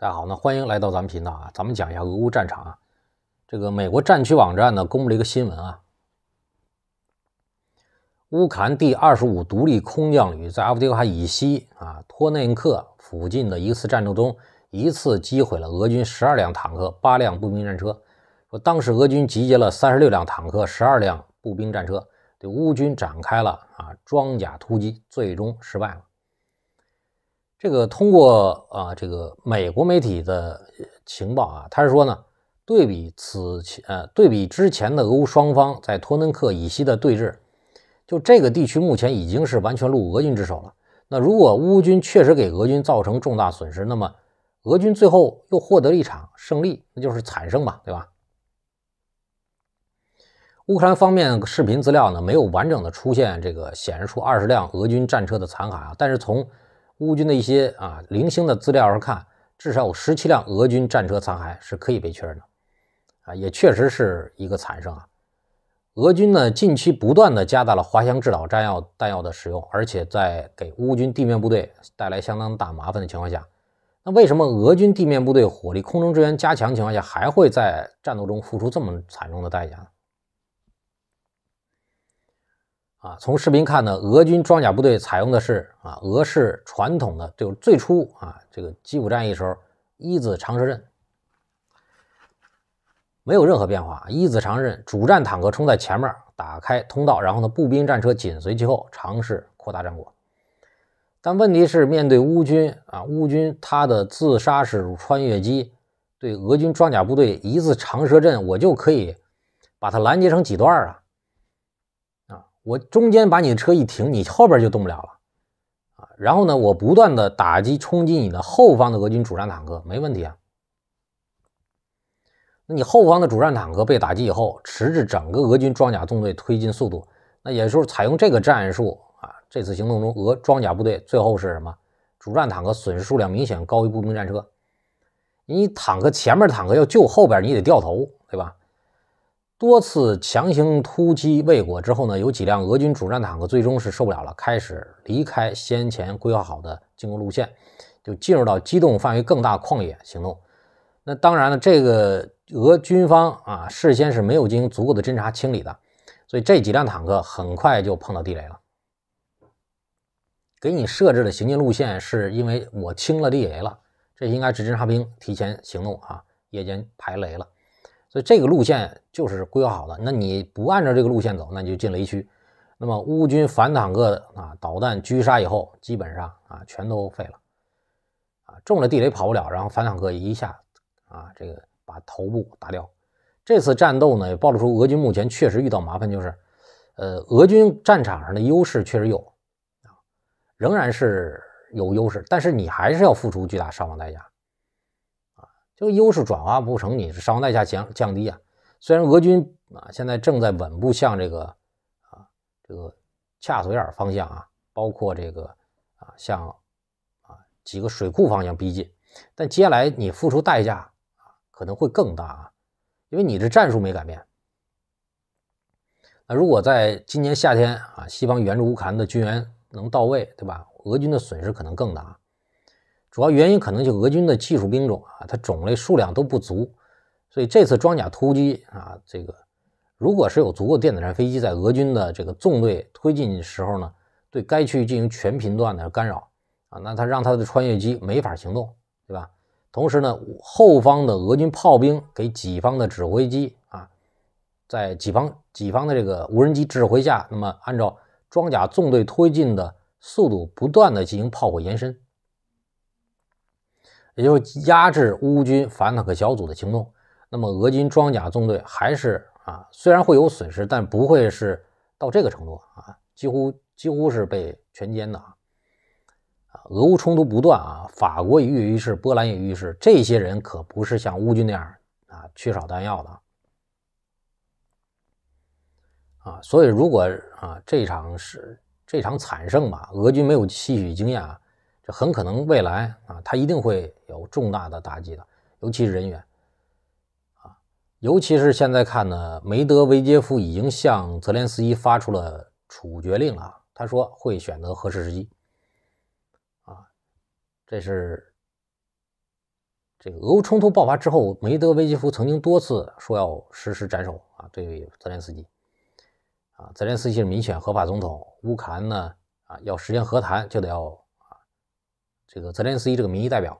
大家好，那欢迎来到咱们频道啊。咱们讲一下俄乌战场啊。这个美国战区网站呢，公布了一个新闻啊。乌坎第二十五独立空降旅在阿夫迪卡以西啊托内克附近的一次战斗中，一次击毁了俄军十二辆坦克、八辆步兵战车。说当时俄军集结了三十六辆坦克、十二辆步兵战车，对乌军展开了啊装甲突击，最终失败了。这个通过啊，这个美国媒体的情报啊，他是说呢，对比此前呃对比之前的俄乌双方在托登克以西的对峙，就这个地区目前已经是完全落俄军之手了。那如果乌军确实给俄军造成重大损失，那么俄军最后又获得了一场胜利，那就是惨胜嘛，对吧？乌克兰方面视频资料呢没有完整的出现这个显示出二十辆俄军战车的残骸啊，但是从。乌军的一些啊零星的资料上看，至少有十七辆俄军战车残骸是可以被确认的，啊，也确实是一个惨胜啊。俄军呢近期不断的加大了滑翔制导炸药弹药的使用，而且在给乌军地面部队带来相当大麻烦的情况下，那为什么俄军地面部队火力空中支援加强情况下，还会在战斗中付出这么惨重的代价呢？从视频看呢，俄军装甲部队采用的是啊俄式传统的，就是最初啊这个基辅战役时候一字长蛇阵，没有任何变化。一字长蛇阵，主战坦克冲在前面打开通道，然后呢步兵战车紧随其后，尝试扩大战果。但问题是，面对乌军啊乌军他的自杀式穿越机对俄军装甲部队一字长蛇阵，我就可以把它拦截成几段啊？我中间把你的车一停，你后边就动不了了，啊，然后呢，我不断的打击冲击你的后方的俄军主战坦克，没问题啊。那你后方的主战坦克被打击以后，迟滞整个俄军装甲纵队推进速度，那也就是采用这个战术啊。这次行动中，俄装甲部队最后是什么？主战坦克损失数量明显高于步兵战车。你坦克前面坦克要救后边，你得掉头，对吧？多次强行突击未果之后呢，有几辆俄军主战坦克最终是受不了了，开始离开先前规划好的进攻路线，就进入到机动范围更大旷野行动。那当然了，这个俄军方啊，事先是没有进行足够的侦查清理的，所以这几辆坦克很快就碰到地雷了。给你设置的行进路线是因为我清了地雷了，这应该是侦察兵提前行动啊，夜间排雷了。所以这个路线就是规划好的。那你不按照这个路线走，那你就进雷区。那么乌军反坦克啊导弹狙杀以后，基本上啊全都废了，中了地雷跑不了，然后反坦克一下啊这个把头部打掉。这次战斗呢也暴露出俄军目前确实遇到麻烦，就是呃俄军战场上的优势确实有啊，仍然是有优势，但是你还是要付出巨大伤亡代价。就优势转化不成，你是伤亡代价降降低啊？虽然俄军啊现在正在稳步向这个啊这个恰索尔方向啊，包括这个啊向啊几个水库方向逼近，但接下来你付出代价啊可能会更大啊，因为你的战术没改变。那如果在今年夏天啊，西方援助乌克兰的军援能到位，对吧？俄军的损失可能更大。主要原因可能就俄军的技术兵种啊，它种类数量都不足，所以这次装甲突击啊，这个如果是有足够电子战飞机在俄军的这个纵队推进时候呢，对该区域进行全频段的干扰啊，那他让他的穿越机没法行动，对吧？同时呢，后方的俄军炮兵给己方的指挥机啊，在己方己方的这个无人机指挥下，那么按照装甲纵队推进的速度不断的进行炮火延伸。也就是压制乌军反坦克小组的行动，那么俄军装甲纵队还是啊，虽然会有损失，但不会是到这个程度啊，几乎几乎是被全歼的啊。俄乌冲突不断啊，法国也欲试，波兰也遇事，这些人可不是像乌军那样啊，缺少弹药的啊，所以如果啊这场是这场惨胜吧，俄军没有吸取经验啊。很可能未来啊，他一定会有重大的打击的，尤其是人员啊，尤其是现在看呢，梅德韦杰夫已经向泽连斯基发出了处决令了。他说会选择合适时机啊，这是这个俄乌冲突爆发之后，梅德韦杰夫曾经多次说要实施斩首啊，对泽连斯基啊，泽连斯基是民选合法总统，乌克兰呢啊，要实现和谈就得要。这个泽连斯基这个民意代表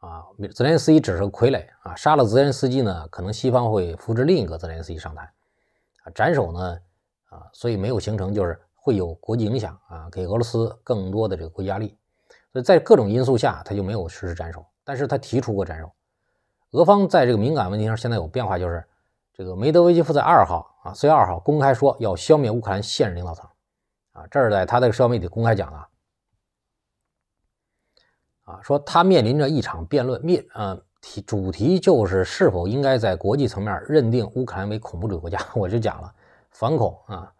啊，泽连斯基只是个傀儡啊。杀了泽连斯基呢，可能西方会扶植另一个泽连斯基上台啊。斩首呢啊，所以没有形成，就是会有国际影响啊，给俄罗斯更多的这个国际压力。所以在各种因素下，他就没有实施斩首，但是他提出过斩首。俄方在这个敏感问题上现在有变化，就是这个梅德韦杰夫在二号啊，四月二号公开说要消灭乌克兰现任领导层啊，这是在他的社交媒体公开讲的。说他面临着一场辩论，面呃题主题就是是否应该在国际层面认定乌克兰为恐怖主义国家。我就讲了反恐啊，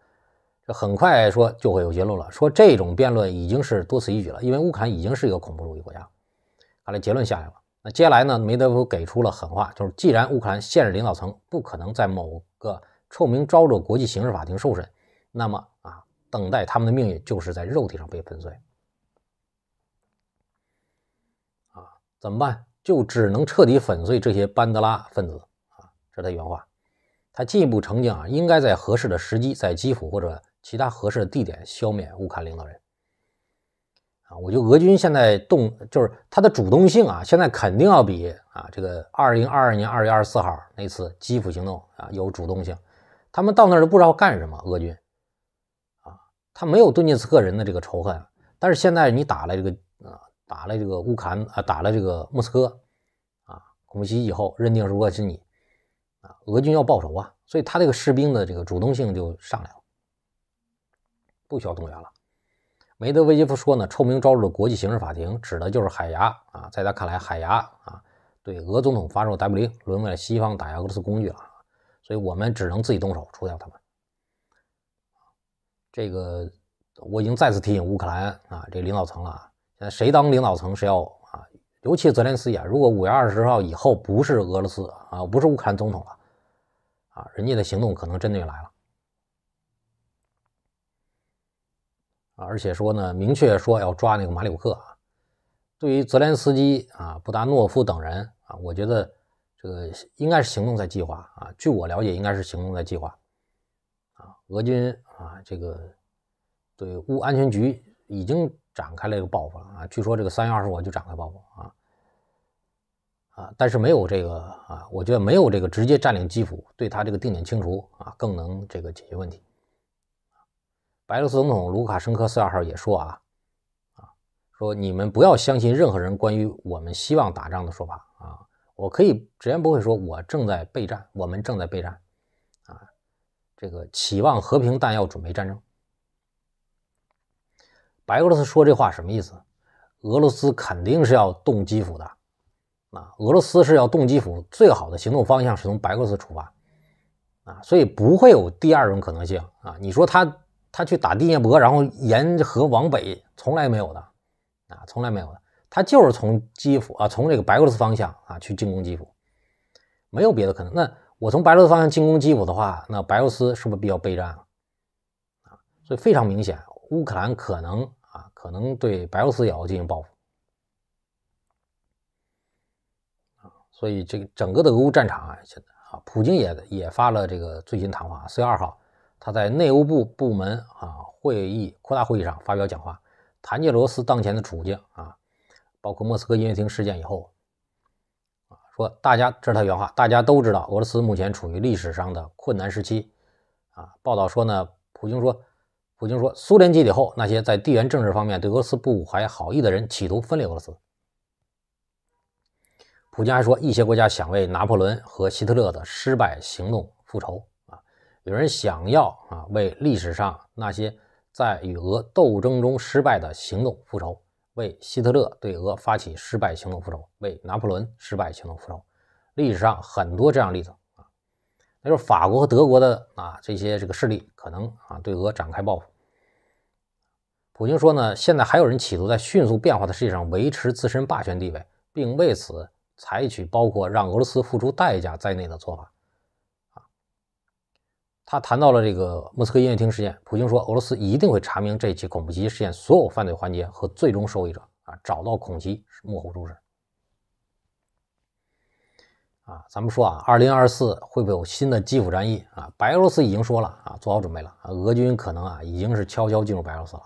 这很快说就会有结论了。说这种辩论已经是多此一举了，因为乌克兰已经是一个恐怖主义国家。好了，结论下来了。那接下来呢，梅德夫给出了狠话，就是既然乌克兰现任领导层不可能在某个臭名昭著国际刑事法庭受审，那么啊，等待他们的命运就是在肉体上被粉碎。怎么办？就只能彻底粉碎这些班德拉分子啊！这是他原话。他进一步澄清啊，应该在合适的时机，在基辅或者其他合适的地点消灭乌克兰领导人。啊，我觉得俄军现在动就是他的主动性啊，现在肯定要比啊这个二零二二年二月二十四号那次基辅行动啊有主动性。他们到那儿都不知道干什么，俄军啊，他没有顿涅茨克人的这个仇恨，但是现在你打了这个。打了这个乌克兰啊，打了这个莫斯科啊，空袭以后，认定如果是你啊，俄军要报仇啊，所以他这个士兵的这个主动性就上来了，不需要动员了。梅德韦杰夫说呢，臭名昭著的国际刑事法庭指的就是海牙啊，在他看来，海牙啊对俄总统发出 w 逮捕令，沦为了西方打压俄罗斯工具了，所以我们只能自己动手除掉他们。这个我已经再次提醒乌克兰啊，这领导层了啊。谁当领导层，谁要啊？尤其泽连斯基，啊，如果五月二十号以后不是俄罗斯啊，不是乌克兰总统了，啊，人家的行动可能真的来了啊！而且说呢，明确说要抓那个马里乌克啊。对于泽连斯基啊、布达诺夫等人啊，我觉得这个应该是行动在计划啊。据我了解，应该是行动在计划啊。俄军啊，这个对乌安全局已经。展开了一个爆发啊！据说这个三月二十五就展开爆发啊啊！但是没有这个啊，我觉得没有这个直接占领基辅，对他这个定点清除啊，更能这个解决问题。白俄罗斯总统卢卡申科四号也说啊啊，说你们不要相信任何人关于我们希望打仗的说法啊！我可以直言不讳说，我正在备战，我们正在备战啊！这个期望和平，但要准备战争。白俄罗斯说这话什么意思？俄罗斯肯定是要动基辅的，啊，俄罗斯是要动基辅，最好的行动方向是从白俄罗斯出发，啊，所以不会有第二种可能性啊。你说他他去打第聂伯，然后沿河往北，从来没有的，啊，从来没有的。他就是从基辅啊，从这个白俄罗斯方向啊去进攻基辅，没有别的可能。那我从白俄罗斯方向进攻基辅的话，那白俄罗斯是不是必要备战了？啊，所以非常明显，乌克兰可能。可能对白俄罗斯也要进行报复啊，所以这个整个的俄乌战场啊，现在啊，普京也也发了这个最新谈话，四月二号，他在内务部部门啊会议扩大会议上发表讲话，谈俄罗斯当前的处境啊，包括莫斯科音乐厅事件以后啊，说大家这是他原话，大家都知道俄罗斯目前处于历史上的困难时期啊。报道说呢，普京说。普京说，苏联解体后，那些在地缘政治方面对俄罗斯不怀好意的人企图分裂俄罗斯。普京还说，一些国家想为拿破仑和希特勒的失败行动复仇啊，有人想要啊，为历史上那些在与俄斗争中失败的行动复仇，为希特勒对俄发起失败行动复仇，为拿破仑失败行动复仇。历史上很多这样例子啊，那就是法国和德国的啊这些这个势力可能啊对俄展开报复。普京说呢，现在还有人企图在迅速变化的世界上维持自身霸权地位，并为此采取包括让俄罗斯付出代价在内的做法。啊，他谈到了这个莫斯科音乐厅事件。普京说，俄罗斯一定会查明这起恐怖袭击事件所有犯罪环节和最终受益者，啊，找到恐袭幕后主使。啊，咱们说啊，二零二四会不会有新的基辅战役？啊，白俄罗斯已经说了啊，做好准备了。俄军可能啊，已经是悄悄进入白俄罗斯了。